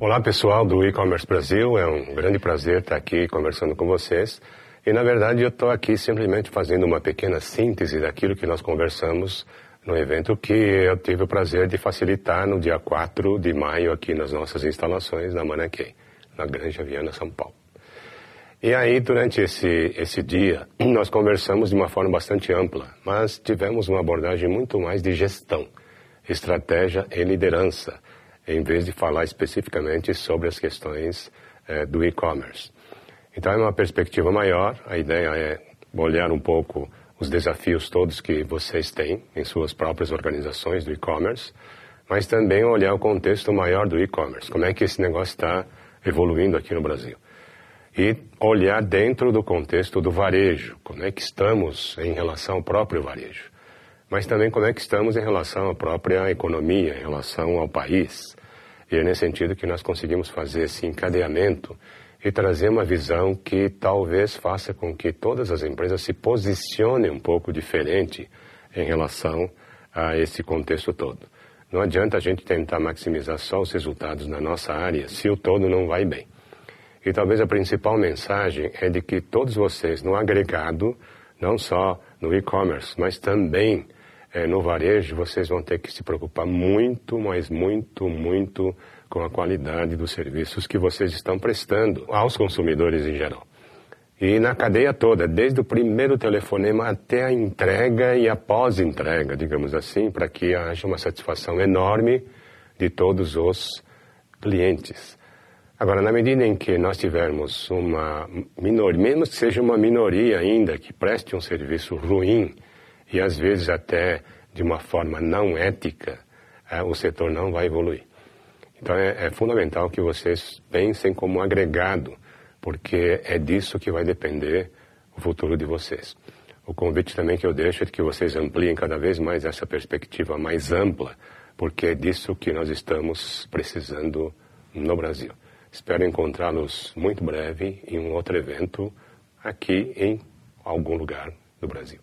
Olá pessoal do e-commerce Brasil, é um grande prazer estar aqui conversando com vocês. E na verdade eu estou aqui simplesmente fazendo uma pequena síntese daquilo que nós conversamos no evento que eu tive o prazer de facilitar no dia 4 de maio aqui nas nossas instalações na Manaquém, na Granja Viana, São Paulo. E aí, durante esse, esse dia, nós conversamos de uma forma bastante ampla, mas tivemos uma abordagem muito mais de gestão, estratégia e liderança, em vez de falar especificamente sobre as questões eh, do e-commerce. Então, é uma perspectiva maior, a ideia é olhar um pouco os desafios todos que vocês têm em suas próprias organizações do e-commerce, mas também olhar o contexto maior do e-commerce, como é que esse negócio está evoluindo aqui no Brasil e olhar dentro do contexto do varejo, como é que estamos em relação ao próprio varejo, mas também como é que estamos em relação à própria economia, em relação ao país. E é nesse sentido que nós conseguimos fazer esse encadeamento e trazer uma visão que talvez faça com que todas as empresas se posicionem um pouco diferente em relação a esse contexto todo. Não adianta a gente tentar maximizar só os resultados na nossa área se o todo não vai bem. E talvez a principal mensagem é de que todos vocês, no agregado, não só no e-commerce, mas também é, no varejo, vocês vão ter que se preocupar muito, mas muito, muito com a qualidade dos serviços que vocês estão prestando aos consumidores em geral. E na cadeia toda, desde o primeiro telefonema até a entrega e a pós-entrega, digamos assim, para que haja uma satisfação enorme de todos os clientes. Agora, na medida em que nós tivermos uma minoria, mesmo que seja uma minoria ainda, que preste um serviço ruim e às vezes até de uma forma não ética, é, o setor não vai evoluir. Então é, é, fundamental que vocês pensem como agregado, porque é disso que vai depender o futuro de vocês. O convite também que eu deixo é que vocês ampliem cada vez mais essa perspectiva mais ampla, porque é disso que nós estamos precisando no Brasil. Espero encontrá-los muito breve em um outro evento aqui em algum lugar do Brasil.